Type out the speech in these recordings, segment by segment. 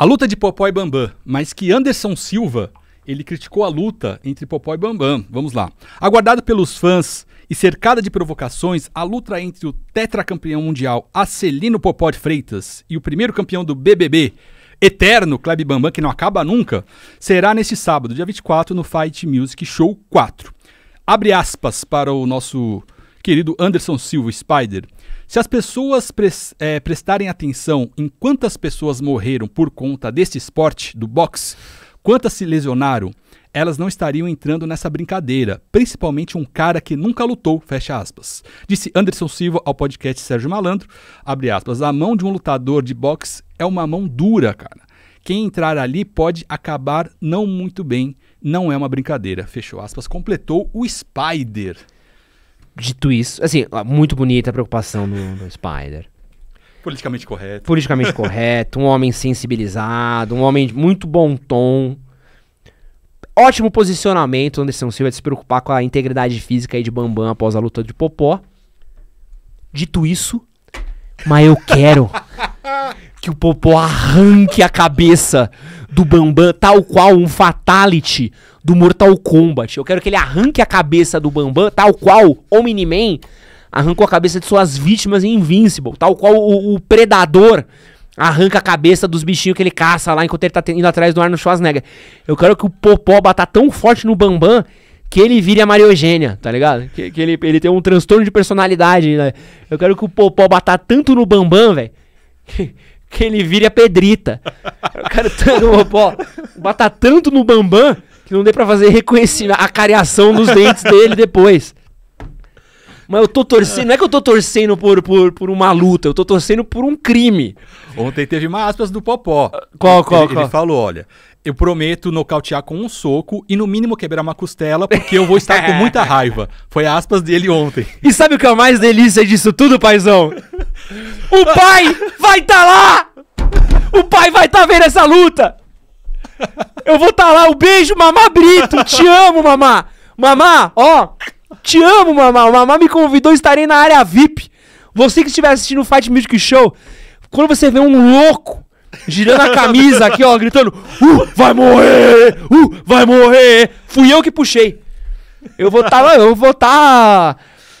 A luta de Popó e Bambam, mas que Anderson Silva ele criticou a luta entre Popó e Bambam. Vamos lá. Aguardado pelos fãs e cercada de provocações, a luta entre o tetracampeão mundial Acelino Popó de Freitas e o primeiro campeão do BBB, eterno Kleber Bambam, que não acaba nunca, será neste sábado, dia 24, no Fight Music Show 4. Abre aspas para o nosso querido Anderson Silva Spider. Se as pessoas é, prestarem atenção em quantas pessoas morreram por conta desse esporte, do boxe, quantas se lesionaram, elas não estariam entrando nessa brincadeira, principalmente um cara que nunca lutou, fecha aspas. Disse Anderson Silva ao podcast Sérgio Malandro, abre aspas, a mão de um lutador de boxe é uma mão dura, cara. Quem entrar ali pode acabar não muito bem, não é uma brincadeira, fechou aspas, completou o Spider. Dito isso, assim, muito bonita a preocupação do, do Spider. Politicamente correto. Politicamente correto, um homem sensibilizado, um homem de muito bom tom. Ótimo posicionamento, Anderson Silva, de se preocupar com a integridade física aí de Bambam após a luta de Popó. Dito isso, mas eu quero que o Popó arranque a cabeça do Bambam, tal qual um fatality do Mortal Kombat. Eu quero que ele arranque a cabeça do Bambam, tal qual o Miniman arrancou a cabeça de suas vítimas em Invincible, tal qual o, o Predador arranca a cabeça dos bichinhos que ele caça lá enquanto ele tá indo atrás do Arnold Schwarzenegger. Eu quero que o Popó bata tão forte no Bambam que ele vire a Mariogênia, tá ligado? Que, que ele, ele tem um transtorno de personalidade, né? Eu quero que o Popó bata tanto no Bambam, velho, que, que ele vire a pedrita. o cara ó, é bata tanto no Bambam que não dê pra fazer reconhecimento, a cariação dos dentes dele depois. Mas eu tô torcendo, não é que eu tô torcendo por, por, por uma luta, eu tô torcendo por um crime. Ontem teve uma aspas do Popó. Ah, qual, qual, ele, qual? Ele falou, olha, eu prometo nocautear com um soco e no mínimo quebrar uma costela, porque eu vou estar com muita raiva. Foi aspas dele ontem. E sabe o que é mais delícia disso tudo, paizão? O pai vai estar tá lá! O pai vai estar tá vendo essa luta! Eu vou estar tá lá, um beijo, mamá Brito! Te amo, mamá! Mamá, ó, te amo, Mamá. O Mamá me convidou, estarei na área VIP. Você que estiver assistindo o Fight Music Show, quando você vê um louco girando a camisa aqui, ó, gritando: Uh, vai morrer! Uh, vai morrer! Fui eu que puxei. Eu vou estar tá, eu vou estar. Tá...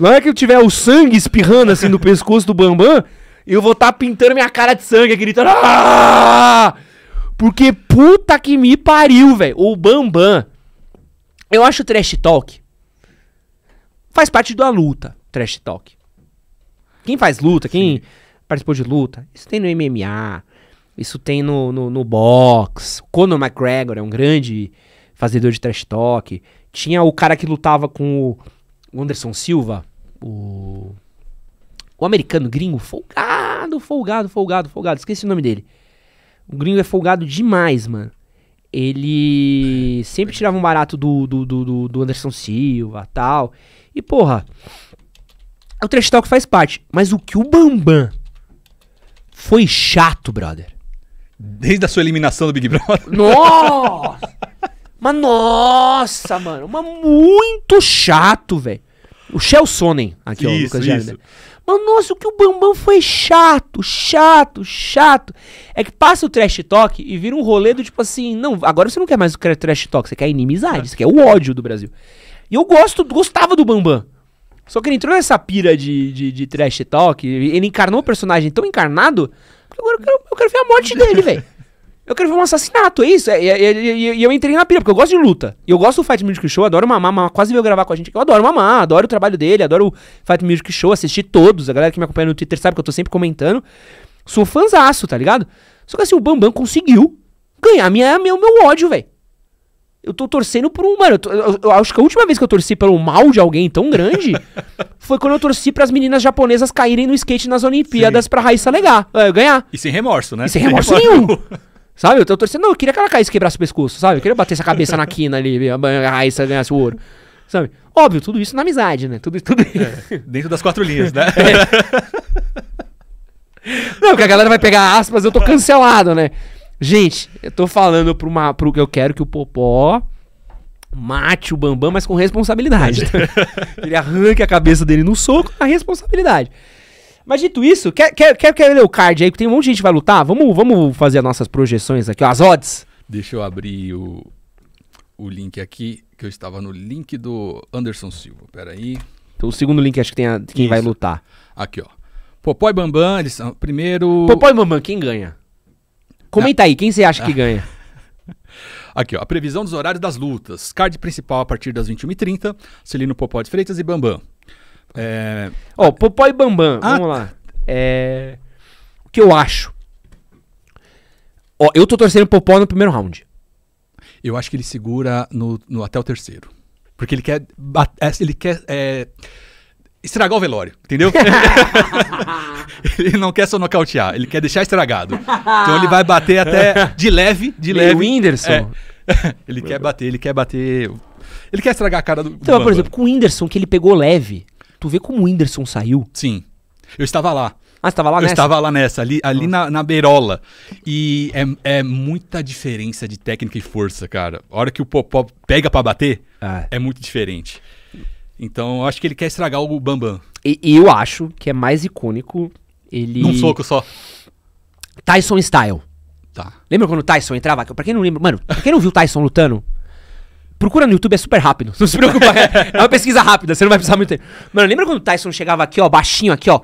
Na hora que eu tiver o sangue espirrando assim no pescoço do Bambam, eu vou estar tá pintando minha cara de sangue, gritando. Aaah! Porque puta que me pariu, velho. O Bambam. Eu acho trash talk Faz parte da luta, trash talk. Quem faz luta, quem Sim. participou de luta, isso tem no MMA, isso tem no, no, no box. Conor McGregor é um grande fazedor de trash talk. Tinha o cara que lutava com o Anderson Silva, o, o americano gringo, folgado, folgado, folgado, folgado. Esqueci o nome dele. O gringo é folgado demais, mano ele sempre tirava um barato do, do, do, do Anderson Silva tal. E, porra, o trash talk faz parte. Mas o que o Bambam foi chato, brother. Desde a sua eliminação do Big Brother. Nossa! mas nossa, mano. Mas muito chato, velho. O Shell Sonnen, aqui, isso, ó, o Lucas isso. Jair, né? Mas, nossa, o que o Bambam foi chato, chato, chato. É que passa o trash talk e vira um rolê do tipo assim, não, agora você não quer mais o trash talk, você quer inimizade, é. você quer o ódio do Brasil. E eu gosto, gostava do Bambam. Só que ele entrou nessa pira de, de, de trash talk, ele encarnou o um personagem tão encarnado, que agora eu quero, eu quero ver a morte dele, velho. Eu quero ver um assassinato, é isso. É, e, eu entrei na pira, porque eu gosto de luta. E eu gosto do Fight Music Show, adoro mamar, mamar. Quase veio gravar com a gente. Eu adoro mamar, adoro o trabalho dele, adoro o Fight Music Show, assisti todos. A galera que me acompanha no Twitter sabe que eu tô sempre comentando. Sou fãzaço, tá ligado? Só que assim, o Bambam conseguiu ganhar minha, meu, meu ódio, velho. Eu tô torcendo por um. Mano, eu, tô, eu, eu, acho que a última vez que eu torci pelo mal de alguém tão grande foi quando eu torci para as meninas japonesas caírem no skate nas Olimpíadas Sim. pra Raíssa alegar, é, ganhar. E sem remorso, né? E sem remorso nenhum. Sabe? Eu tô torcendo. Não, eu queria que ela caísse e quebrasse o pescoço, sabe? Eu queria bater essa cabeça na quina ali, a raiz ganhasse o ouro. Sabe? Óbvio, tudo isso na amizade, né? Tudo, tudo... É, dentro das quatro linhas, né? É. Não, porque a galera vai pegar aspas, eu tô cancelado, né? Gente, eu tô falando para uma, pro que eu quero que o Popó mate o Bambam, mas com responsabilidade. Ele arranque a cabeça dele no soco, a responsabilidade. Mas dito isso, quer, quer, quer, quer ler o card aí, que tem um monte de gente que vai lutar? Vamos, vamos fazer as nossas projeções aqui, ó, as odds. Deixa eu abrir o, o link aqui, que eu estava no link do Anderson Silva. Peraí. Então, o segundo link acho que tem a, quem isso. vai lutar. Aqui, ó. Popó e Bambam, eles são primeiro. Popó e Bambam, quem ganha? Comenta ah. aí, quem você acha que ah. ganha? Aqui, ó, a previsão dos horários das lutas. Card principal a partir das 21h30, Celino Popó de Freitas e Bambam. É... Ó, Popó e Bambam, ah. vamos lá. É... O que eu acho? Ó, eu tô torcendo o Popó no primeiro round. Eu acho que ele segura no, no até o terceiro. Porque ele quer. É, ele quer. É, estragar o velório, entendeu? ele não quer só nocautear, ele quer deixar estragado. Então ele vai bater até de leve, de leve. O Whindersson. É. ele quer bater, ele quer bater. Ele quer estragar a cara do. Então, do por exemplo, com o Whindersson, que ele pegou leve tu vê como o Whindersson saiu. Sim. Eu estava lá. Ah, estava lá eu nessa? Eu estava lá nessa, ali, ali na, na beirola. E é, é muita diferença de técnica e força, cara. A hora que o Popó pega para bater, é. é muito diferente. Então, eu acho que ele quer estragar o Bambam. E, e eu acho que é mais icônico ele... Num soco só. Tyson Style. Tá. Lembra quando o Tyson entrava? Pra quem não lembra, mano, pra quem não viu o Tyson lutando, Procura no YouTube, é super rápido. Não se preocupa. É, é, uma pesquisa rápida, você não vai precisar muito tempo. Mano, lembra quando o Tyson chegava aqui, ó, baixinho aqui, ó?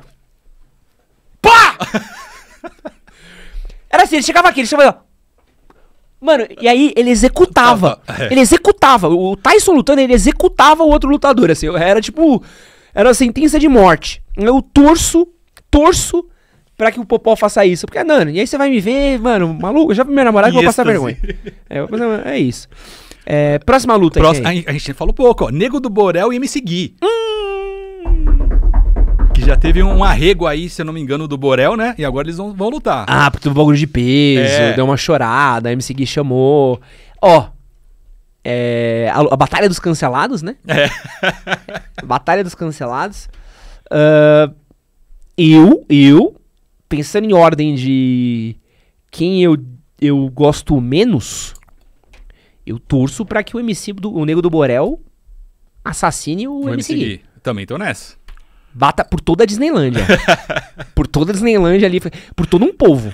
Pá! Era assim, ele chegava aqui, ele chegava aqui, ó. Mano, e aí ele executava. É. Ele executava. O Tyson lutando, ele executava o outro lutador, assim. Era tipo. Era uma sentença de morte. Eu torço, torço pra que o Popó faça isso. Porque, Nano, e aí você vai me ver, mano, maluco, já vi minha namorada que eu vou passar vergonha. É, é isso. É, próxima luta, aí. a, a, gente falou pouco, ó. Nego do Borel e MC Gui. Hum. Que já teve um arrego aí, se eu não me engano, do Borel, né? E agora eles vão, vão lutar. Ah, porque teve um bagulho de peso, é. deu uma chorada, a MC Gui chamou. Ó, é, a, a, Batalha dos Cancelados, né? É. Batalha dos Cancelados. Uh, eu, eu, pensando em ordem de quem eu, eu gosto menos, eu torço para que o MC do o Nego do Borel assassine o, o MC, Gui. Também tô nessa. Bata por toda a Disneylândia. por toda a Disneylândia ali, por todo um povo.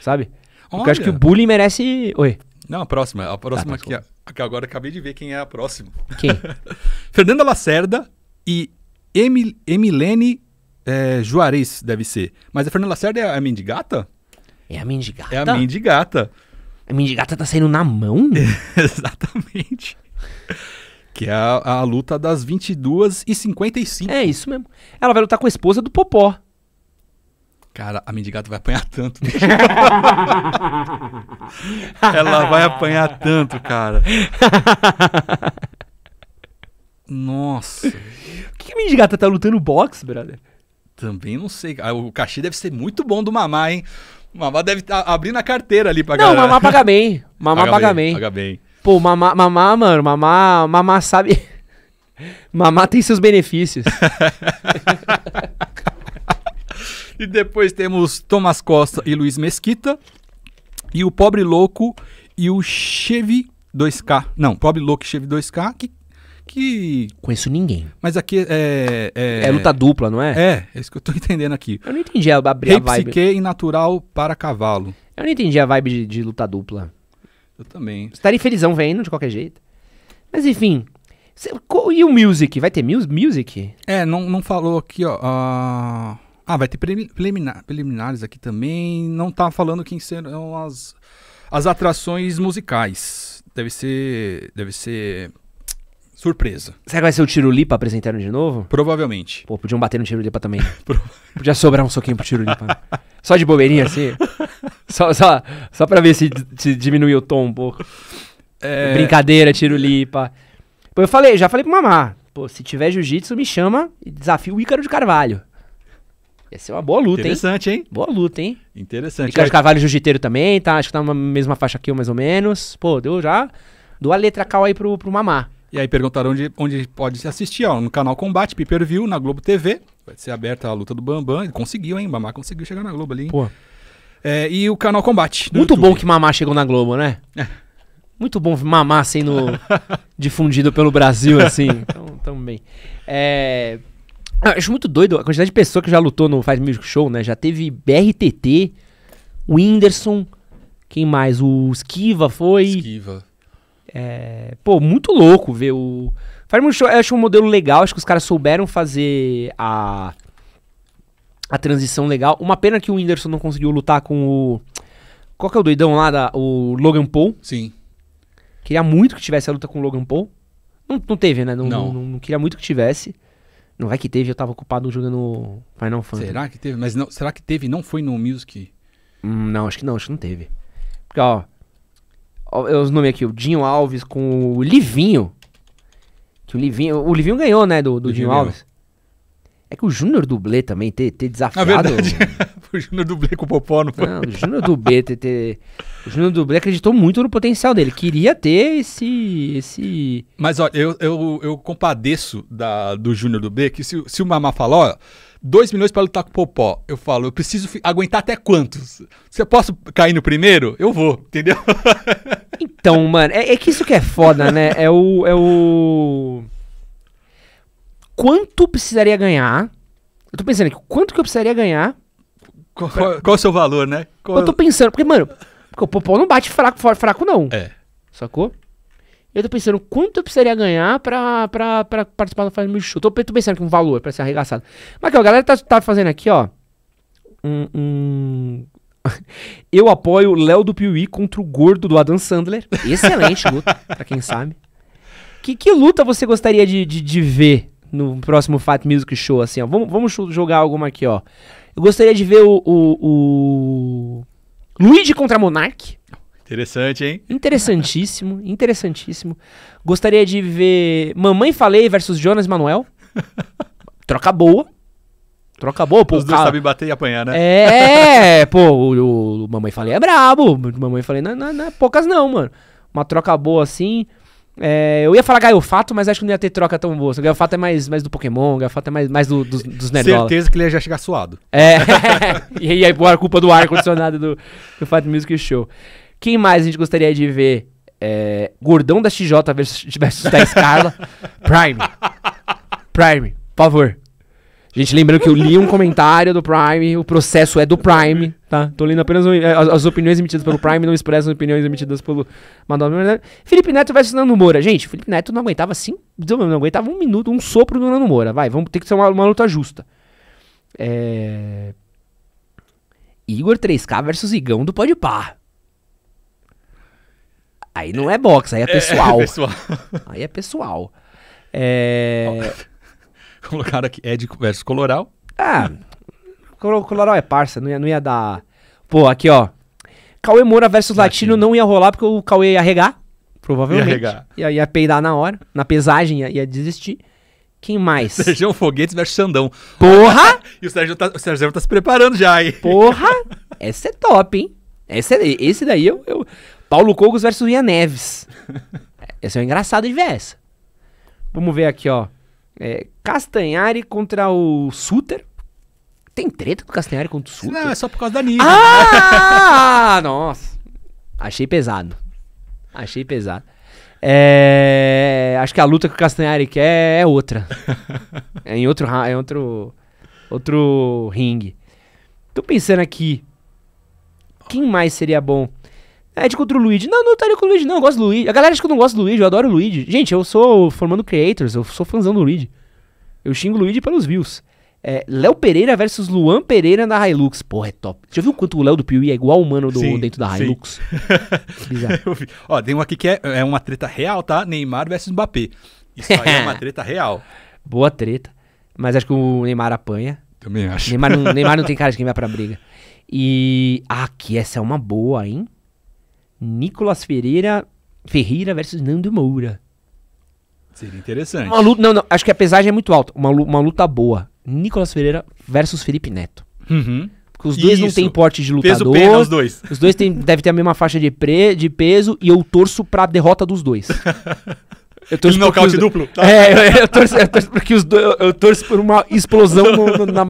Sabe? Olha. Porque eu acho que o bullying merece. Oi. Não, a próxima. A tá, tá, próxima tá, a, que agora acabei de ver quem é a próxima. Quem? Fernanda Lacerda e Emil, Emilene é, Juarez, deve ser. Mas a Fernanda Lacerda é a mendigata? É a mendigata. É a mendigata. A mendigata tá saindo na mão? Exatamente. Que é a, a luta das 22 e 55. É isso mesmo. Ela vai lutar com a esposa do Popó. Cara, a mendigata vai apanhar tanto. Ela vai apanhar tanto, cara. Nossa. Por que a mendigata tá lutando boxe, brother? Também não sei. Ah, o cachê deve ser muito bom do mamá, hein? Mamá deve tá abrindo a carteira ali pra Não, galera. mamá paga bem. Mamá paga, paga bem, bem. Paga bem. Pô, mamá, mamá, mano, mamá, mamá sabe. mamá tem seus benefícios. e depois temos Thomas Costa e Luiz Mesquita. E o Pobre Louco e o Chevy 2K. Não, Pobre Louco e Chevy 2K, que que. Conheço ninguém. Mas aqui é. É, é luta dupla, não é? É, é isso que eu tô entendendo aqui. Eu não entendi a, a, a vibe. Psique e natural para cavalo. Eu não entendi a vibe de, de luta dupla. Eu também. Estaria felizão vendo de qualquer jeito. Mas enfim. Cê, e o music? Vai ter music? É, não, não falou aqui, ó. Uh... Ah, vai ter preliminar, preliminares aqui também. Não tá falando quem serão as, as atrações musicais. Deve ser. Deve ser Surpresa. Será que vai ser o lipa apresentando de novo? Provavelmente. Pô, podiam bater no lipa também. Podia sobrar um soquinho pro tiro lipa. Só de bobeirinha, assim. só, só, só pra ver se, se diminuiu o tom um pouco. É... Brincadeira, lipa. Pô, eu falei, já falei pro Mamá. Pô, se tiver jiu-jitsu, me chama e desafio o Ícaro de Carvalho. Ia ser uma boa luta, Interessante, hein? Interessante, hein? Boa luta, hein? Interessante. Ícaro de é. Carvalho jiu-jiteiro também, tá? Acho que tá na mesma faixa aqui, mais ou menos. Pô, deu já... Dou a letra K aí pro, pro Mamá. E aí perguntaram onde, onde pode assistir, ó, no canal Combate, Pay Per View, na Globo TV. Vai ser aberta a luta do Bambam. Ele conseguiu, hein? Mamá conseguiu chegar na Globo ali, hein? Pô. É, e o canal Combate. Muito YouTube. bom que Mamá chegou na Globo, né? É. Muito bom Mamá sendo difundido pelo Brasil, assim. Então, também. É. Eu acho muito doido a quantidade de pessoa que já lutou no Fight Music Show, né? Já teve BRTT, o Whindersson, quem mais? O Esquiva foi. Esquiva. É, pô, muito louco ver o. Show, eu acho um modelo legal, acho que os caras souberam fazer a. A transição legal. Uma pena que o Whindersson não conseguiu lutar com o. Qual que é o doidão lá? Da, o Logan Paul. Sim. Queria muito que tivesse a luta com o Logan Paul. Não, não teve, né? Não não. não, não. queria muito que tivesse. Não é que teve, eu tava ocupado jogando Final Fantasy. Será que teve? Mas não, será que teve e não foi no Music? Hum, não, acho que não, acho que não teve. Porque, ó, é os nomes aqui, o Dinho Alves com o Livinho. Que o Livinho, o Livinho ganhou, né, do, do Dinho Alves. É que o Júnior Dublê também ter, ter desafiado. Na verdade, o Júnior Dublê com o Popó não foi. Não, o Júnior Dublê ter, ter, O Júnior Dublê acreditou muito no potencial dele. Queria ter esse. esse... Mas olha, eu, eu, eu compadeço da, do Júnior Dublê que se, se o Mamá falar, olha, 2 milhões para lutar com o Popó. Eu falo, eu preciso aguentar até quantos? Se eu posso cair no primeiro, eu vou, entendeu? então, mano, é, é, que isso que é foda, né? É o. É o... Quanto precisaria ganhar? Eu tô pensando aqui, quanto que eu precisaria ganhar? Qual, qual, é o seu valor, né? Qual... Eu tô pensando, porque, mano, porque o Popó não bate fraco, fraco não. É. Sacou? Eu tô pensando quanto eu precisaria ganhar pra, pra, pra participar do fase Multishow. Tô, tô pensando que um valor pra ser arregaçado. Mas ó, a galera tá, tá fazendo aqui, ó. Um. um... eu apoio o Léo do Piuí contra o gordo do Adam Sandler. Excelente luta, pra quem sabe. Que, que luta você gostaria de, de, de ver no próximo Fat Music Show, assim, ó? Vamos, vamos jogar alguma aqui, ó. Eu gostaria de ver o. o, o... Luigi contra Monark. Interessante, hein? Interessantíssimo, interessantíssimo. Gostaria de ver Mamãe Falei versus Jonas Manuel. Troca boa. Troca boa, pô. Os dois sabem bater e apanhar, né? É, pô, o, o, Mamãe Falei é brabo. Mamãe Falei não, é, não, é, não é poucas não, mano. Uma troca boa assim. É, eu ia falar Gaiofato, mas acho que não ia ter troca tão boa. O Gaiofato é mais, mais do Pokémon, o Gaiofato é mais, mais do, dos nerdola. Certeza que ele ia já chegar suado. É, e aí a culpa do ar-condicionado do, do Fato Music Show. Quem mais a gente gostaria de ver? É, Gordão da XJ versus, da Scarla. Prime. Prime, por favor. Gente, lembrando que eu li um comentário do Prime, o processo é do Prime, tá? Tô lendo apenas é, as, as, opiniões emitidas pelo Prime, não expressam opiniões emitidas pelo Madonna. Né, Felipe Neto versus Nando Moura. Gente, Felipe Neto não aguentava assim, não aguentava um minuto, um sopro do Nando Moura. Vai, vamos ter que ser uma, uma luta justa. É... Igor 3K versus Igão do Par. Aí não é box, aí é pessoal. É, é pessoal. aí é pessoal. É... Colocaram aqui é Ed versus Coloral. Ah, Coloral é parça, não ia, não ia dar. Pô, aqui ó. Cauê Moura versus Latino, Latino não ia rolar porque o Cauê ia regar, provavelmente. Ia regar. Ia, ia peidar na hora, na pesagem, ia, ia desistir. Quem mais? Sérgio Foguetes versus Xandão. Porra! e o Sérgio, tá, o Sérgio tá se preparando já, hein? Porra! Esse é top, hein? Esse, é, esse daí eu, eu. Paulo Cogos versus Ian Neves. Essa é engraçado de ver essa. Vamos ver aqui, ó. É, Castanhari contra o Suter. Tem treta do Castanhari contra o Suter? Não, é só por causa da Nívia. Ah, nossa. Achei pesado. Achei pesado. É, acho que a luta que o Castanhari quer é outra. é em outro, é outro, outro ringue. Tô pensando aqui. Quem mais seria bom? É de contra o Luigi. Não, não tá estaria com o Luigi, não. Eu gosto do Luigi. A galera acha que eu não gosto do Luigi, eu adoro o Luigi. Gente, eu sou formando creators, eu sou fãzão do Luigi. Eu xingo o Luigi pelos views. É, Léo Pereira versus Luan Pereira na Hilux. Porra, é top. Já viu quanto o Léo do Piuí é igual o mano do, sim, dentro da sim. Hilux? Bizarro. Ó, tem um aqui que é, é uma treta real, tá? Neymar versus Mbappé. Isso aí é uma treta real. Boa treta. Mas acho que o Neymar apanha. Também acho. Neymar não, Neymar não tem cara de quem vai pra briga. E. Ah, aqui essa é uma boa, hein? Nicolas Ferreira, Ferreira versus Nando Moura. Seria interessante. Uma luta, não, não, acho que a pesagem é muito alta. Uma, uma luta boa. Nicolas Ferreira versus Felipe Neto. Uhum. Porque os dois Isso. não têm porte de lutador. Peso pena os dois. Os dois têm, devem ter a mesma faixa de, pre, de peso e eu torço pra derrota dos dois. Eu torço nocaute os... duplo. Tá? É, eu, eu, torço, eu torço eu torço por uma explosão no, no, na